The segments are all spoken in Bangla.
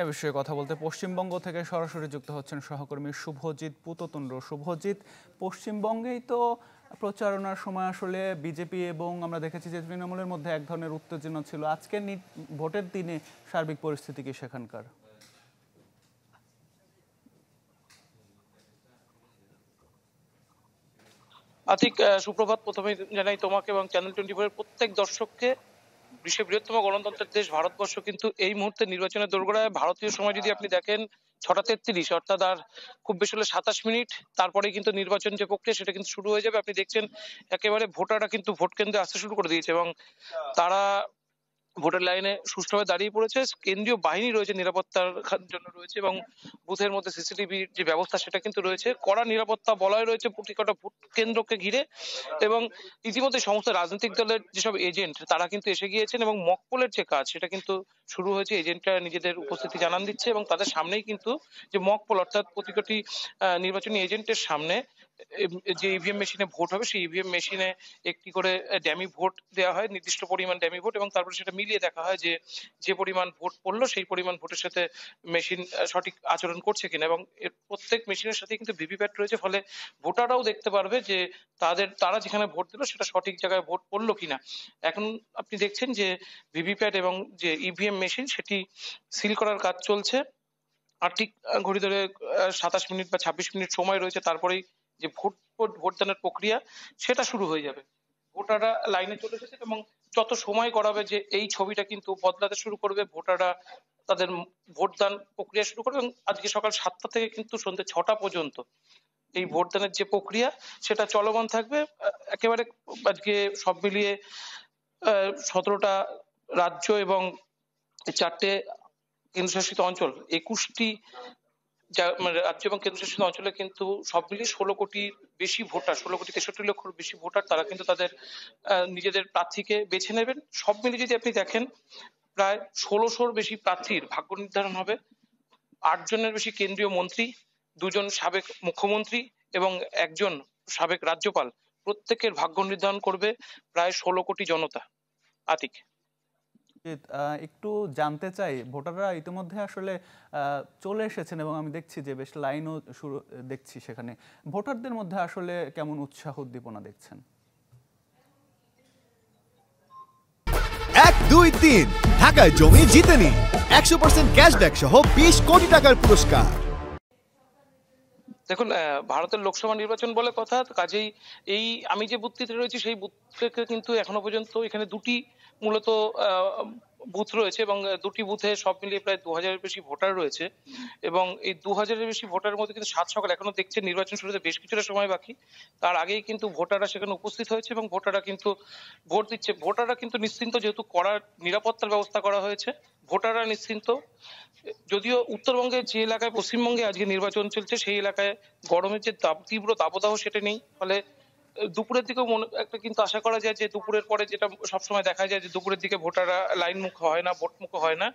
এ বিষয়ে কথা বলতে পশ্চিমবঙ্গ থেকে সরাসরি যুক্ত হচ্ছেন সহকর্মী শুভজিৎ পুততুণ্ড শুভজিৎ পশ্চিমবঙ্গেই তো প্রচারণার সময় আসলে বিজেপি এবং আমরা দেখেছি যে তৃণমূলের মধ্যে এক ধরনের উত্তেজনা ছিল আজকের ভোটের দিনে সার্বিক পরিস্থিতি কি সেখানকার আতিক সুপ্রভাত প্রথমে জানাই তোমাকে এবং চ্যানেল টোয়েন্টি ফোর প্রত্যেক দর্শককে বিশ্বের বৃহত্তম গণতন্ত্রের দেশ ভারতবর্ষ কিন্তু এই মুহূর্তে নির্বাচনের দোরগোড়ায় ভারতীয় সময় যদি আপনি দেখেন ছটা তেত্রিশ অর্থাৎ আর খুব বেশি হলে সাতাশ মিনিট তারপরে কিন্তু নির্বাচন যে প্রক্রিয়া সেটা কিন্তু শুরু হয়ে যাবে আপনি দেখছেন একেবারে ভোটাররা কিন্তু ভোট কেন্দ্রে আসতে শুরু করে দিয়েছে এবং তারা ভোটের লাইনে সুষ্ঠুভাবে দাঁড়িয়ে পড়েছে কেন্দ্রীয় বাহিনী রয়েছে নিরাপত্তার জন্য রয়েছে এবং বুথের মধ্যে সিসিটিভি যে ব্যবস্থা সেটা কিন্তু রয়েছে কড়া নিরাপত্তা বলয় রয়েছে প্রতিকটা ভোট কেন্দ্রকে ঘিরে এবং ইতিমধ্যে সমস্ত রাজনৈতিক দলের যেসব এজেন্ট তারা কিন্তু এসে গিয়েছেন এবং মকপোলের যে কাজ সেটা কিন্তু শুরু হয়েছে এজেন্টরা নিজেদের উপস্থিতি জানান দিচ্ছে এবং তাদের সামনেই কিন্তু যে মকপোল অর্থাৎ প্রতিটি নির্বাচনী এজেন্টের সামনে যে ইভিএম e মেশিনে ভোট হবে সেই ইভিএম e মেশিনে একটি করে ড্যামি ভোট দেওয়া হয় নির্দিষ্ট পরিমাণ ড্যামি ভোট এবং তারপরে সেটা মিলিয়ে দেখা হয় যে যে পরিমাণ ভোট পড়লো সেই পরিমাণ ভোটের সাথে মেশিন সঠিক আচরণ করছে কিনা এবং প্রত্যেক মেশিনের সাথে কিন্তু ভিভিপ্যাট রয়েছে ফলে ভোটাররাও দেখতে পারবে যে তাদের তারা যেখানে ভোট দিল সেটা সঠিক জায়গায় ভোট পড়লো কিনা এখন আপনি দেখছেন যে ভিভিপ্যাট এবং যে ইভিএম e মেশিন সেটি সিল করার কাজ চলছে আর ঠিক ঘড়ি ধরে সাতাশ মিনিট বা ছাব্বিশ মিনিট সময় রয়েছে তারপরেই যে ভোট ভোটদানের প্রক্রিয়া সেটা শুরু হয়ে যাবে ভোটাররা লাইনে চলে এসেছে এবং যত সময় করাবে যে এই ছবিটা কিন্তু বদলাতে শুরু করবে ভোটাররা তাদের ভোটদান প্রক্রিয়া শুরু করবে এবং আজকে সকাল সাতটা থেকে কিন্তু সন্ধ্যে ছটা পর্যন্ত এই ভোটদানের যে প্রক্রিয়া সেটা চলমান থাকবে একেবারে আজকে সব মিলিয়ে সতেরোটা রাজ্য এবং চারটে কেন্দ্রশাসিত অঞ্চল একুশটি যা মানে রাজ্য এবং কেন্দ্রশাসিত অঞ্চলে কিন্তু সব মিলিয়ে ষোলো কোটি বেশি ভোটার ষোলো কোটি তেষট্টি বেশি ভোটার তারা কিন্তু তাদের নিজেদের প্রার্থীকে বেছে নেবেন সব মিলিয়ে যদি আপনি দেখেন প্রায় ষোলোশোর বেশি প্রার্থীর ভাগ্য নির্ধারণ হবে আটজনের বেশি কেন্দ্রীয় মন্ত্রী দুজন সাবেক মুখ্যমন্ত্রী এবং একজন সাবেক রাজ্যপাল প্রত্যেকের ভাগ্য নির্ধারণ করবে প্রায় ষোলো কোটি জনতা আতিক একটু জানতে চাই ভোটাররা ইতিমধ্যে আসলে চলে এসেছেন এবং আমি দেখছি যে বেশ লাইনও শুরু দেখছি সেখানে ভোটারদের মধ্যে আসলে কেমন উৎসাহ উদ্দীপনা দেখছেন এক দুই তিন ঢাকায় জমি জিতেনি একশো পার্সেন্ট ক্যাশব্যাক সহ বিশ কোটি টাকার পুরস্কার দেখুন ভারতের লোকসভা নির্বাচন বলে কথা কাজেই এই আমি যে বুথটিতে রয়েছি সেই বুথ থেকে কিন্তু এখনো পর্যন্ত এখানে দুটি মূলত বুথ রয়েছে এবং দুটি বুথে সব মিলিয়ে প্রায় দু হাজারের বেশি ভোটার রয়েছে এবং এই দু হাজারের বেশি ভোটারের মধ্যে কিন্তু সাত সকাল এখনো দেখছে নির্বাচন শুরুতে বেশ কিছুটা সময় বাকি তার আগেই কিন্তু ভোটাররা সেখানে উপস্থিত হয়েছে এবং ভোটাররা কিন্তু ভোট দিচ্ছে ভোটাররা কিন্তু নিশ্চিন্ত যেহেতু করার নিরাপত্তার ব্যবস্থা করা হয়েছে ভোটাররা নিশ্চিন্ত যদিও উত্তরবঙ্গে যে এলাকায় পশ্চিমবঙ্গে আজকে নির্বাচন চলছে সেই এলাকায় গরমের যে তাপ তীব্র তাপদাহ সেটা নেই ফলে দুপুরের দিকেও মনে একটা কিন্তু আশা করা যায় যে দুপুরের পরে যেটা সবসময় দেখা যায় যে দুপুরের দিকে ভোটাররা মুখ হয় না ভোট মুখ হয় না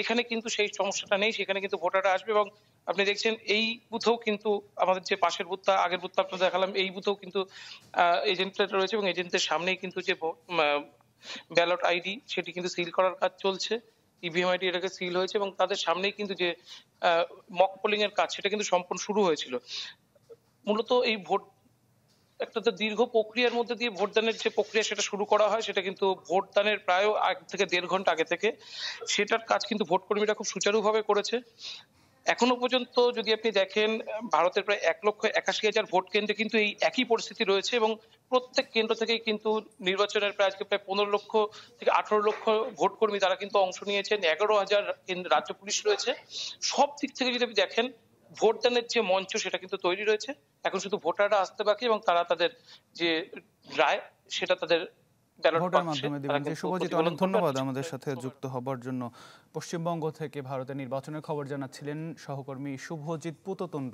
এখানে কিন্তু সেই সমস্যাটা নেই সেখানে কিন্তু ভোটাররা আসবে এবং আপনি দেখছেন এই বুথেও কিন্তু আমাদের যে পাশের বুথটা আগের বুথটা আপনার দেখালাম এই বুথেও কিন্তু এজেন্টরা রয়েছে এবং এজেন্টের সামনেই কিন্তু যে ব্যালট আইডি সেটি কিন্তু সিল করার কাজ চলছে ইভিএমআইটি e এটাকে সিল হয়েছে এবং তাদের সামনেই কিন্তু যে মক পোলিং এর কাজ সেটা কিন্তু সম্পূর্ণ শুরু হয়েছিল মূলত এই ভোট একটা তো দীর্ঘ প্রক্রিয়ার মধ্যে দিয়ে ভোটদানের যে প্রক্রিয়া সেটা শুরু করা হয় সেটা কিন্তু ভোটদানের প্রায় আগ থেকে দেড় ঘন্টা আগে থেকে সেটার কাজ কিন্তু ভোট কর্মীরা খুব সুচারুভাবে করেছে এখনো পর্যন্ত যদি আপনি দেখেন ভারতের প্রায় এক লক্ষ একাশি হাজার ভোট কেন্দ্রে কিন্তু এই একই পরিস্থিতি রয়েছে এবং প্রত্যেক কেন্দ্র থেকেই কিন্তু নির্বাচনের প্রায় আজকে প্রায় পনেরো লক্ষ থেকে আঠারো লক্ষ ভোট কর্মী তারা কিন্তু অংশ নিয়েছেন এগারো হাজার রাজ্য পুলিশ রয়েছে সব দিক থেকে যদি আপনি দেখেন ভোটদানের যে মঞ্চ সেটা কিন্তু তৈরি রয়েছে এখন শুধু ভোটাররা আসতে বাকি এবং তারা তাদের যে রায় সেটা তাদের ভোটের মাধ্যমে দিবেন যে শুভজিৎ অনেক ধন্যবাদ আমাদের সাথে যুক্ত হবার জন্য পশ্চিমবঙ্গ থেকে ভারতের নির্বাচনের খবর জানাচ্ছিলেন সহকর্মী শুভজিৎ পুততন্ড